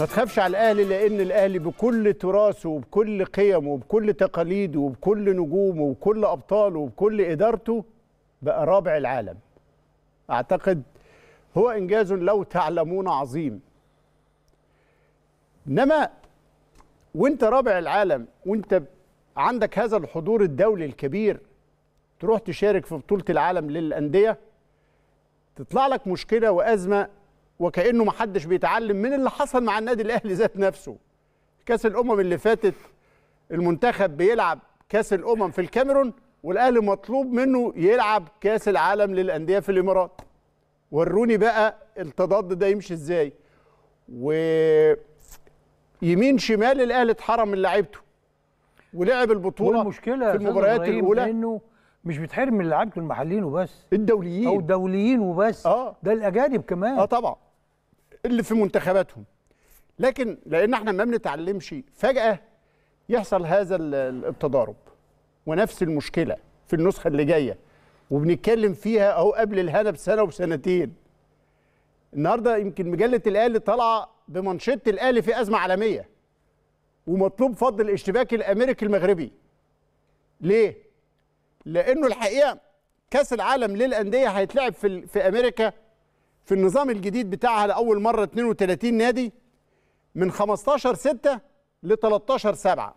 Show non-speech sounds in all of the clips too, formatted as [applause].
ما تخافش على الاهلي لان الاهلي بكل تراثه وبكل قيمه وبكل تقاليده وبكل نجومه وبكل ابطاله وبكل ادارته بقى رابع العالم اعتقد هو انجاز لو تعلمون عظيم انما وانت رابع العالم وانت عندك هذا الحضور الدولي الكبير تروح تشارك في بطوله العالم للانديه تطلع لك مشكله وازمه وكانه ما حدش بيتعلم من اللي حصل مع النادي الاهلي ذات نفسه كاس الامم اللي فاتت المنتخب بيلعب كاس الامم في الكاميرون والاهلي مطلوب منه يلعب كاس العالم للانديه في الامارات وروني بقى التضاد ده يمشي ازاي و يمين شمال الاهلي اتحرم من لعيبته ولعب البطوله والمشكله في المباريات الاولى انه مش بتحرم من لعيبته المحليين وبس الدوليين او الدوليين وبس آه. ده الاجانب كمان اه طبعا اللي في منتخباتهم لكن لان احنا ما بنتعلمش فجاه يحصل هذا التضارب ونفس المشكله في النسخه اللي جايه وبنتكلم فيها اهو قبل الهنا بسنه وسنتين النهارده يمكن مجله الاهلي طالعه بمنشطه الاهلي في ازمه عالميه ومطلوب فض الاشتباك الامريكي المغربي ليه لانه الحقيقه كاس العالم للانديه هيتلعب في في امريكا في النظام الجديد بتاعها لاول مره 32 نادي من 15 6 ل 13 7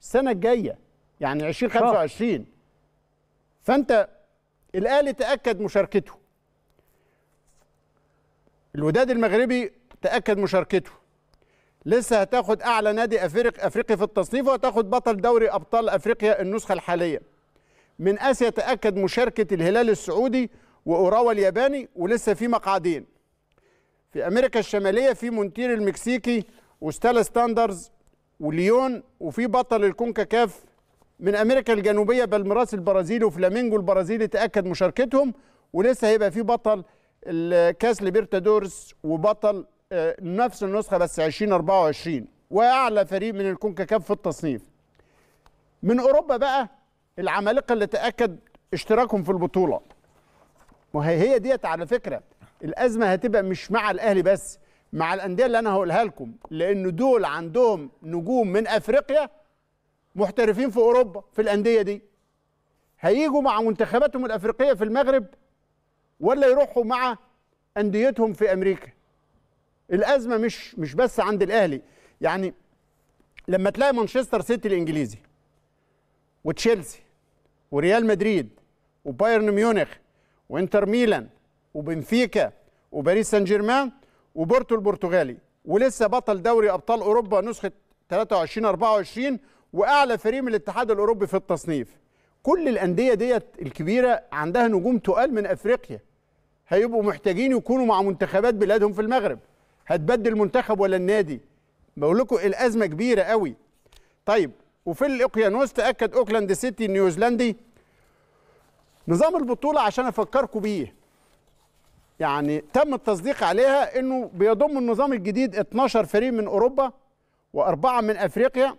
السنه الجايه يعني 20 25 فانت الاهلي تاكد مشاركته الوداد المغربي تاكد مشاركته لسه هتاخد اعلى نادي افريق افريقي في التصنيف وهتاخد بطل دوري ابطال افريقيا النسخه الحاليه من اسيا تاكد مشاركه الهلال السعودي واوراوا الياباني ولسه في مقعدين في امريكا الشماليه في مونتير المكسيكي وستالا ستاندرز وليون وفي بطل الكونكاكاف من امريكا الجنوبيه بالميراس البرازيلي وفلامينجو البرازيلي تاكد مشاركتهم ولسه هيبقى في بطل الكاس ليبرتادورس وبطل آه، نفس النسخه بس 2024 واعلى فريق من الكونكاكاف في التصنيف من اوروبا بقى العمالقه اللي تاكد اشتراكهم في البطوله ما هي هي ديت على فكره الازمه هتبقى مش مع الاهلي بس مع الانديه اللي انا هقولها لكم لان دول عندهم نجوم من افريقيا محترفين في اوروبا في الانديه دي هيجوا مع منتخباتهم الافريقيه في المغرب ولا يروحوا مع انديتهم في امريكا الازمه مش مش بس عند الاهلي يعني لما تلاقي مانشستر سيتي الانجليزي وتشيلسي وريال مدريد وبايرن ميونخ وانتر ميلان وبنفيكا وباريس سان جيرمان وبورتو البرتغالي ولسه بطل دوري ابطال اوروبا نسخه 23 24 واعلى فريق من الاتحاد الاوروبي في التصنيف كل الانديه ديت الكبيره عندها نجوم تقال من افريقيا هيبقوا محتاجين يكونوا مع منتخبات بلادهم في المغرب هتبدل المنتخب ولا النادي بقول لكم الازمه كبيره قوي طيب وفي الاقيانوس تاكد اوكلاند سيتي النيوزيلندي نظام البطوله عشان افكركم بيه يعني تم التصديق عليها انه بيضم النظام الجديد 12 فريق من اوروبا واربعه من افريقيا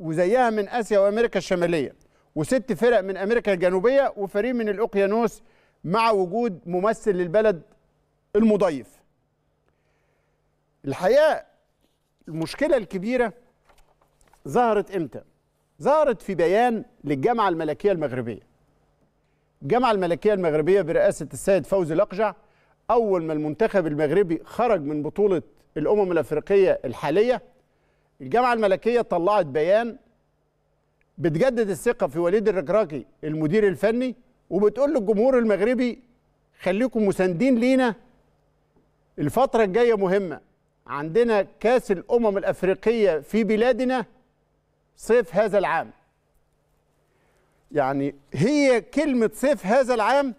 وزيها من اسيا وامريكا الشماليه وست فرق من امريكا الجنوبيه وفريق من الاوقيانوس مع وجود ممثل للبلد المضيف الحقيقه المشكله الكبيره ظهرت امتى ظهرت في بيان للجامعه الملكيه المغربيه الجامعة الملكية المغربية برئاسة السيد فوزي الأقجع أول ما المنتخب المغربي خرج من بطولة الأمم الأفريقية الحالية الجامعة الملكية طلعت بيان بتجدد الثقة في وليد الركراكي المدير الفني وبتقول للجمهور المغربي خليكم مساندين لينا الفترة الجاية مهمة عندنا كاس الأمم الأفريقية في بلادنا صيف هذا العام يعني هي كلمة صيف هذا العام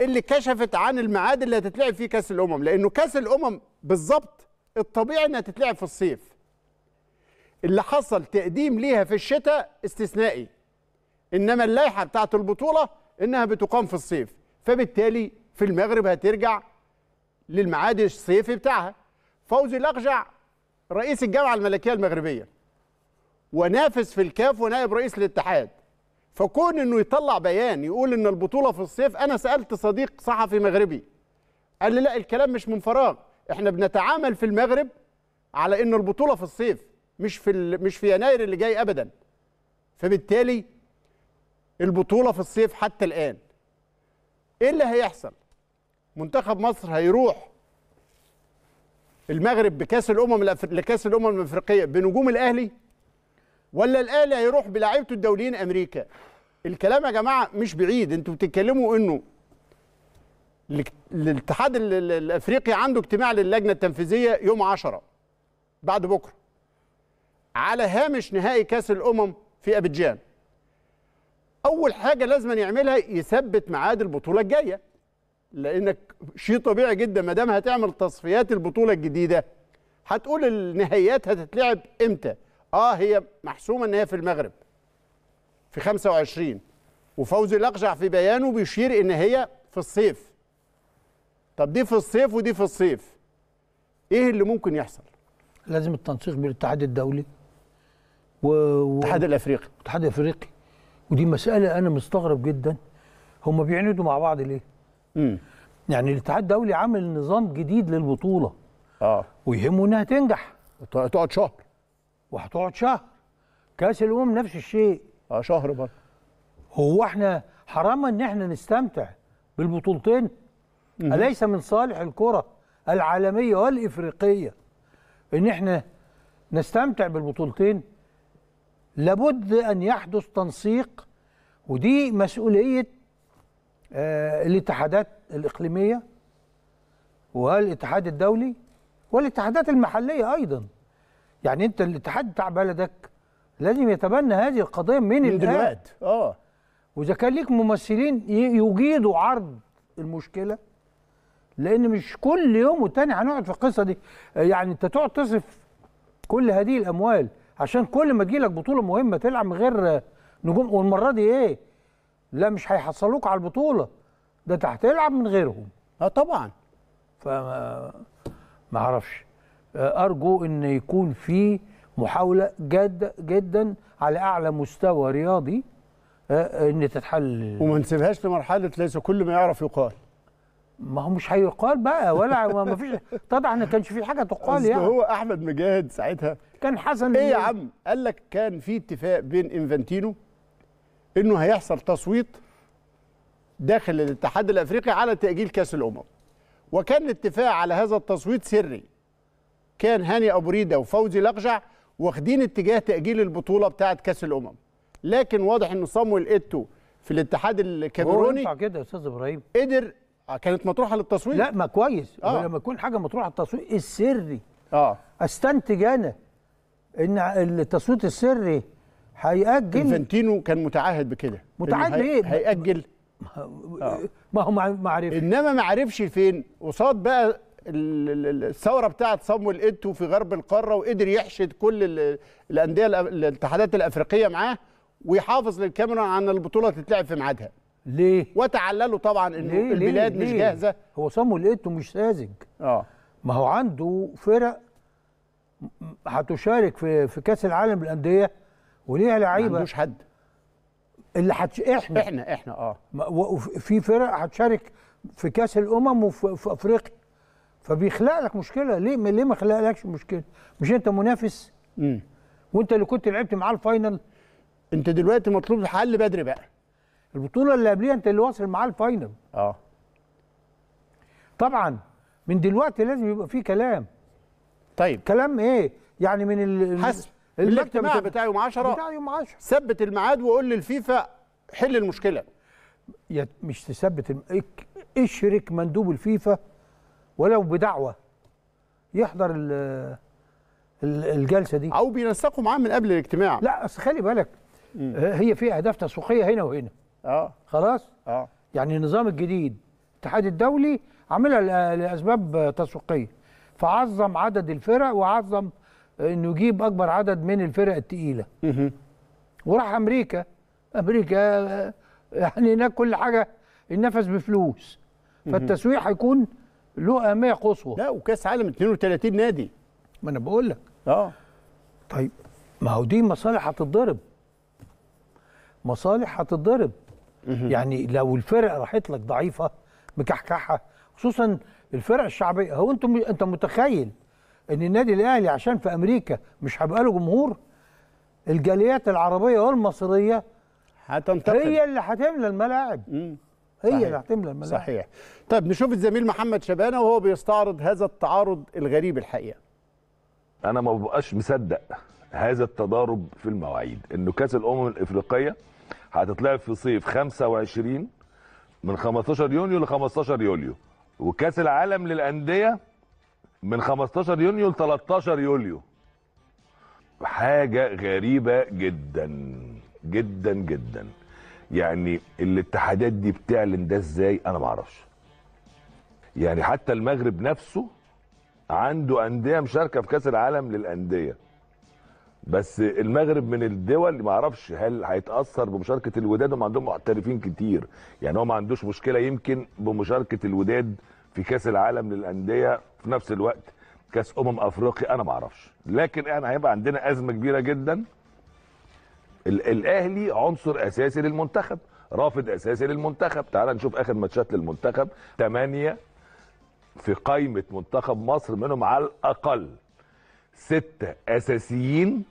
اللي كشفت عن الميعاد اللي هتتلعب فيه كاس الامم لانه كاس الامم بالظبط الطبيعي انها تتلعب في الصيف اللي حصل تقديم ليها في الشتاء استثنائي انما اللائحه بتاعه البطوله انها بتقام في الصيف فبالتالي في المغرب هترجع للميعاد الصيفي بتاعها فوزي الاقجع رئيس الجامعه الملكيه المغربيه ونافس في الكاف ونائب رئيس الاتحاد فكون انه يطلع بيان يقول ان البطوله في الصيف انا سالت صديق صحفي مغربي قال لي لا الكلام مش من فراغ احنا بنتعامل في المغرب على ان البطوله في الصيف مش في مش في يناير اللي جاي ابدا فبالتالي البطوله في الصيف حتى الان ايه اللي هيحصل منتخب مصر هيروح المغرب بكاس الامم لكاس الامم الافريقيه بنجوم الاهلي ولا الاهلي هيروح بلاعيبته الدوليين امريكا الكلام يا جماعه مش بعيد انتوا بتتكلموا انه الاتحاد الافريقي عنده اجتماع للجنه التنفيذيه يوم 10 بعد بكره على هامش نهائي كاس الامم في ابيجان اول حاجه لازم يعملها يثبت ميعاد البطوله الجايه لانك شيء طبيعي جدا ما دام هتعمل تصفيات البطوله الجديده هتقول النهائيات هتتلعب امتى اه هي محسومه ان هي في المغرب في 25 وفوزي الاقجع في بيانه بيشير ان هي في الصيف طب دي في الصيف ودي في الصيف ايه اللي ممكن يحصل لازم التنسيق بين الاتحاد الدولي والاتحاد و... الافريقي الاتحاد الافريقي ودي مساله انا مستغرب جدا هما بيعندوا مع بعض ليه امم يعني الاتحاد الدولي عامل نظام جديد للبطوله اه ويهمه انها تنجح تقعد شهر وهتقعد شهر كاس الامم نفس الشيء اه شهر برضه هو احنا حرام ان احنا نستمتع بالبطولتين اليس من صالح الكره العالميه والافريقيه ان احنا نستمتع بالبطولتين لابد ان يحدث تنسيق ودي مسؤوليه آه الاتحادات الاقليميه والاتحاد الدولي والاتحادات المحليه ايضا يعني انت الاتحاد بتاع بلدك لازم يتبنى هذه القضيه من, من دلوقتي اه واذا كان ليك ممثلين يجيدوا عرض المشكله لان مش كل يوم وتاني هنقعد في القصه دي يعني انت تقعد تصرف كل هذه الاموال عشان كل ما تجيلك بطوله مهمه تلعب من غير نجوم والمره دي ايه لا مش هيحصلوك على البطوله ده انت هتلعب من غيرهم اه طبعا فما ما اعرفش ارجو ان يكون في محاوله جاده جدا على اعلى مستوى رياضي آه، آه، ان تتحل وما نسيبهاش لمرحله ليس كل ما يعرف يقال ما هو مش هيقال بقى ولا ما [laughs] فيش طبعا ما كانش في حاجه تقال يعني هو احمد مجاهد ساعتها كان حسن ايه يا عم قال لك كان في اتفاق بين انفانتينو انه هيحصل تصويت داخل الاتحاد الافريقي على تاجيل كاس الامم وكان الاتفاق على هذا التصويت سري كان هاني ابو ريده وفوزي لقجع واخدين اتجاه تاجيل البطوله بتاعه كاس الامم لكن واضح ان صامويل ايتو في الاتحاد الكاميروني هو كده يا استاذ ابراهيم قدر آه، كانت مطروحه للتصويت لا ما كويس آه. لما تكون حاجه مطروحه للتصويت السري اه استنتج انا ان التصويت السري هيأجل انفانتينو كان متعهد بكده متعهد بايه؟ هيأجل [laughs] ما هو ما عرفش انما ما عرفش فين قصاد بقى الثوره بتاعه صامويل ايتو في غرب القاره وقدر يحشد كل الانديه الاتحادات الافريقيه معاه ويحافظ للكاميرون عن البطوله تتلعب في ميعادها ليه وتعللوا طبعا ان البلاد ليه؟ مش جاهزه هو صامويل ايتو مش ساذج اه ما هو عنده فرق هتشارك في في كاس العالم للانديه وليها لعيبه ما عندوش حد اللي حتش... احنا احنا احنا اه وفي فرق هتشارك في كاس الامم وفي افريقيا فبيخلق لك مشكله ليه ليه ما خلقلكش مشكله مش انت منافس امم وانت اللي كنت لعبت معاه الفاينل انت دلوقتي مطلوب الحل بدري بقى البطوله اللي قبليها انت اللي واصل معاه الفاينل اه طبعا من دلوقتي لازم يبقى في كلام طيب كلام ايه يعني من ال حسب الاجتماع بتاع يوم 10 بتاع يوم 10 ثبت الميعاد وقول للفيفا حل المشكله يا مش تثبت الم... اشرك مندوب الفيفا ولو بدعوه يحضر الجلسه دي او بينسقوا معاه من قبل الاجتماع لا اصل خلي بالك آه، هي في اهداف تسويقيه هنا وهنا اه خلاص اه يعني النظام الجديد الاتحاد الدولي عملها لاسباب تسويقيه فعظم عدد الفرق وعظم انه يجيب اكبر عدد من الفرق الثقيله وراح امريكا امريكا آه، يعني هناك كل حاجه النفس بفلوس فالتسويق هيكون له اهميه قصوى لا وكاس عالم 32 نادي ما انا بقول لك اه طيب ما هو دي مصالح هتتضرب مصالح هتتضرب يعني لو الفرق راحت لك ضعيفه مكحكحه خصوصا الفرق الشعبيه هو انتم انت متخيل ان النادي الاهلي عشان في امريكا مش هيبقى له جمهور الجاليات العربيه والمصريه هتنتقل هي اللي هتملى الملاعب هي اللي هتملى الملاعب صحيح طيب نشوف الزميل محمد شبانه وهو بيستعرض هذا التعارض الغريب الحقيقه انا ما ببقاش مصدق هذا التضارب في المواعيد انه كاس الامم الافريقيه هتتلعب في صيف 25 من 15 يونيو ل 15 يوليو وكاس العالم للانديه من 15 يونيو ل 13 يوليو حاجه غريبه جدا جدا جدا يعني الاتحادات دي بتعلن ده ازاي انا ما اعرفش يعني حتى المغرب نفسه عنده انديه مشاركه في كاس العالم للانديه بس المغرب من الدول ما اعرفش هل هيتاثر بمشاركه الوداد هم عندهم محترفين كتير يعني هو ما عندوش مشكله يمكن بمشاركه الوداد في كاس العالم للانديه في نفس الوقت كاس امم افريقيا انا ما اعرفش لكن احنا هيبقى عندنا ازمه كبيره جدا الاهلي عنصر اساسي للمنتخب رافض اساسي للمنتخب تعال نشوف اخر ماتشات للمنتخب تمانية في قائمه منتخب مصر منهم على الاقل ستة اساسيين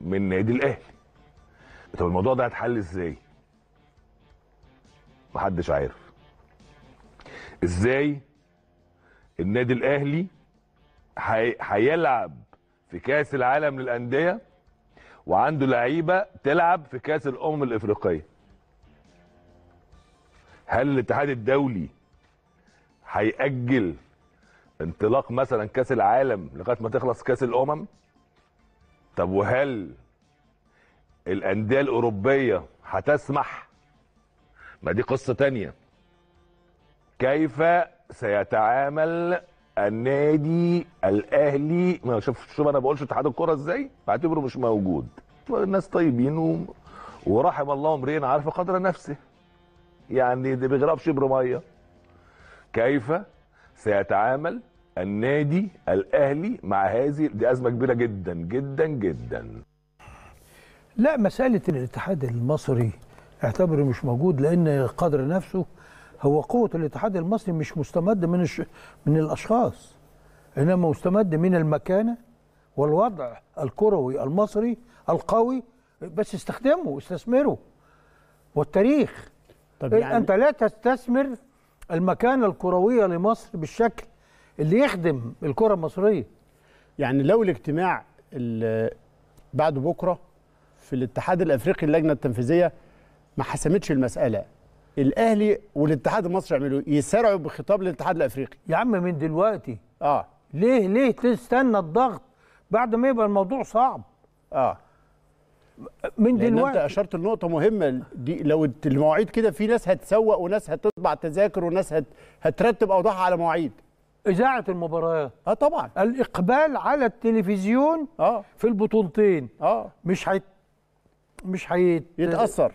من نادي الاهلي طب الموضوع ده هيتحل ازاي محدش عارف ازاي النادي الاهلي هيلعب في كاس العالم للانديه وعنده لعيبه تلعب في كاس الامم الافريقيه هل الاتحاد الدولي هيأجل انطلاق مثلا كاس العالم لغايه ما تخلص كاس الامم طب وهل الانديه الاوروبيه هتسمح ما دي قصه تانية كيف سيتعامل النادي الاهلي ما شوف شوف انا بقولش اتحاد الكره ازاي بعتبره مش موجود الناس طيبين و... ورحم الله امرئ عارف قدر نفسه يعني ده بغراب شبر ميه كيف سيتعامل النادي الاهلي مع هذه دي ازمه كبيره جدا جدا جدا لا مساله الاتحاد المصري اعتبره مش موجود لان قدر نفسه هو قوه الاتحاد المصري مش مستمد من الش... من الاشخاص انما مستمد من المكانه والوضع الكروي المصري القوي بس استخدمه استثمره والتاريخ طب إيه، يعني انت لا تستثمر المكانه الكرويه لمصر بالشكل اللي يخدم الكره المصريه يعني لو الاجتماع بعد بكره في الاتحاد الافريقي اللجنه التنفيذيه ما حسمتش المساله الاهلي والاتحاد المصري يعملوا إيه؟ يسارعوا بخطاب للاتحاد الافريقي يا عم من دلوقتي اه ليه ليه تستنى الضغط بعد ما يبقى الموضوع صعب اه من دلوقتي انت اشرت لنقطه مهمه دي لو المواعيد كده في ناس هتسوق وناس هتطبع تذاكر وناس هت... هترتب اوضاعها على مواعيد اذاعه المباريات اه طبعا الاقبال على التلفزيون اه في البطولتين اه مش هي مش هيتاثر يتاثر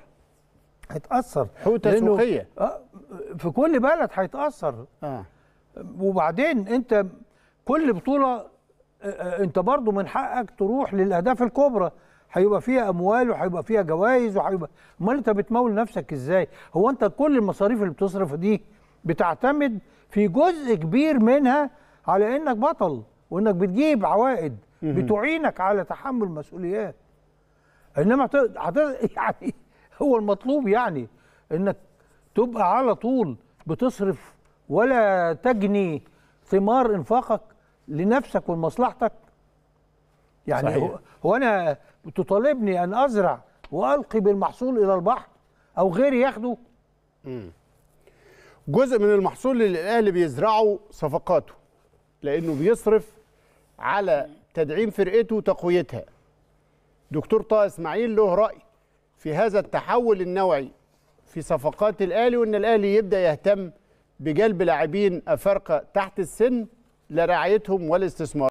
هيتاثر حوته سوقيه آه، في كل بلد هيتاثر آه. وبعدين انت كل بطوله آه، آه، انت برضو من حقك تروح للاهداف الكبرى هيبقى فيها اموال وهيبقى فيها جوائز وهيبقى امال انت بتمول نفسك ازاي هو انت كل المصاريف اللي بتصرف دي بتعتمد في جزء كبير منها على انك بطل وانك بتجيب عوائد بتعينك على تحمل مسؤوليات انما هتقدر [laughs] يعني هو المطلوب يعني انك تبقى على طول بتصرف ولا تجني ثمار انفاقك لنفسك ولمصلحتك يعني صحيح. هو انا تطالبني ان ازرع والقي بالمحصول الى البحر او غيري ياخده مم. جزء من المحصول اللي الاهلي بيزرعه صفقاته لانه بيصرف على تدعيم فرقته وتقويتها دكتور طه اسماعيل له راي في هذا التحول النوعي في صفقات الاهلي وان الاهلي يبدا يهتم بجلب لاعبين افارقه تحت السن لرعايتهم والاستثمار